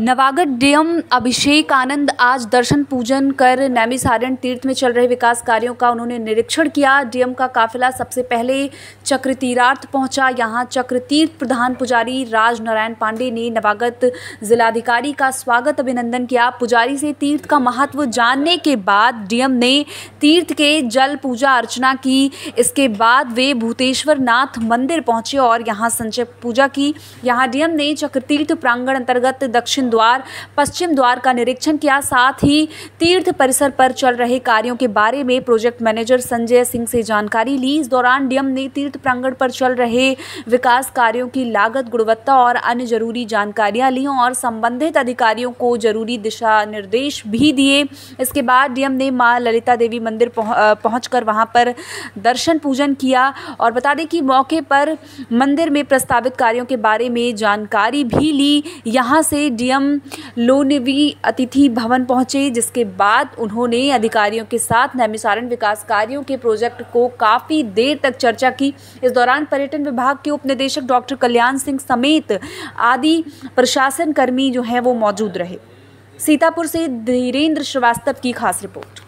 नवागत DM अभिषेक आनंद आज दर्शन पूजन कर नैमिसारण तीर्थ में चल रहे विकास कार्यों का उन्होंने निरीक्षण किया डीएम का काफिला सबसे पहले चक्र तीरार्थ पहुंचा यहाँ चक्र तीर्थ प्रधान पुजारी राज नारायण पांडे ने नवागत जिलाधिकारी का स्वागत अभिनंदन किया पुजारी से तीर्थ का महत्व जानने के बाद डीएम ने तीर्थ के जल पूजा अर्चना की इसके बाद वे भूतेश्वर नाथ मंदिर पहुंचे और यहाँ संचय पूजा की यहाँ डीएम ने चक्रतीर्थ प्रांगण अंतर्गत दक्षिण दक्षिण द्वार पश्चिम द्वार का निरीक्षण किया साथ ही तीर्थ परिसर पर चल रहे कार्यों के बारे में प्रोजेक्ट मैनेजर संजय सिंह से जानकारी ली इस दौरान डीएम ने तीर्थ प्रांगण पर चल रहे विकास कार्यों की लागत गुणवत्ता और अन्य जरूरी जानकारियां ली और संबंधित अधिकारियों को जरूरी दिशा निर्देश भी दिए इसके बाद डीएम ने माँ ललिता देवी मंदिर पहुँच कर वहाँ पर दर्शन पूजन किया और बता दें कि मौके पर मंदिर में प्रस्तावित कार्यों के बारे में जानकारी भी ली यहाँ से डीएम पीएम लोनवी अतिथि भवन पहुंचे जिसके बाद उन्होंने अधिकारियों के साथ नैमिसारण विकास कार्यों के प्रोजेक्ट को काफ़ी देर तक चर्चा की इस दौरान पर्यटन विभाग के उप निदेशक डॉक्टर कल्याण सिंह समेत आदि प्रशासन कर्मी जो हैं वो मौजूद रहे सीतापुर से धीरेन्द्र श्रीवास्तव की खास रिपोर्ट